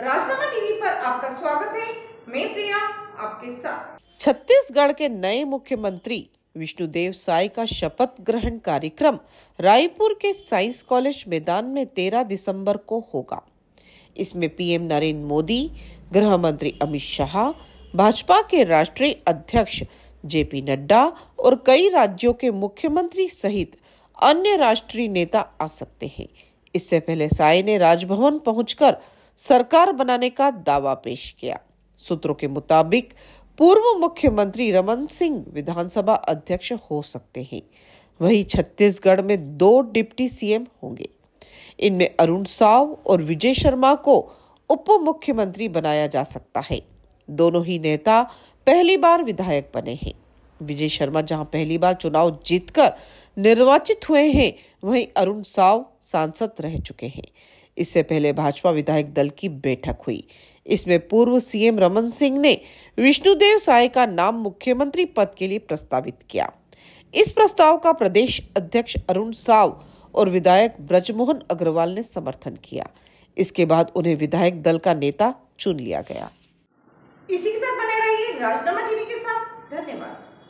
राजनामा TV पर आपका स्वागत है मैं प्रिया आपके साथ छत्तीसगढ़ के नए मुख्यमंत्री विष्णुदेव साय का शपथ ग्रहण कार्यक्रम रायपुर के साइंस कॉलेज मैदान में 13 दिसंबर को होगा इसमें पीएम नरेंद्र मोदी गृह मंत्री अमित शाह भाजपा के राष्ट्रीय अध्यक्ष जेपी नड्डा और कई राज्यों के मुख्यमंत्री सहित अन्य राष्ट्रीय नेता आ सकते हैं इससे पहले साय ने राजभवन पहुंचकर सरकार बनाने का दावा पेश किया सूत्रों के मुताबिक पूर्व मुख्यमंत्री रमन सिंह विधानसभा अध्यक्ष हो सकते हैं वहीं छत्तीसगढ़ में दो डिप्टी सीएम होंगे इनमें अरुण साव और विजय शर्मा को उप मुख्यमंत्री बनाया जा सकता है दोनों ही नेता पहली बार विधायक बने हैं विजय शर्मा जहां पहली बार चुनाव जीतकर निर्वाचित हुए हैं वहीं अरुण साव सांसद रह चुके हैं इससे पहले भाजपा विधायक दल की बैठक हुई इसमें पूर्व सीएम रमन सिंह ने विष्णुदेव साय का नाम मुख्यमंत्री पद के लिए प्रस्तावित किया इस प्रस्ताव का प्रदेश अध्यक्ष अरुण साव और विधायक ब्रजमोहन अग्रवाल ने समर्थन किया इसके बाद उन्हें विधायक दल का नेता चुन लिया गया इसी के साथ बने रहिए राजनामा टीवी के साथ धन्यवाद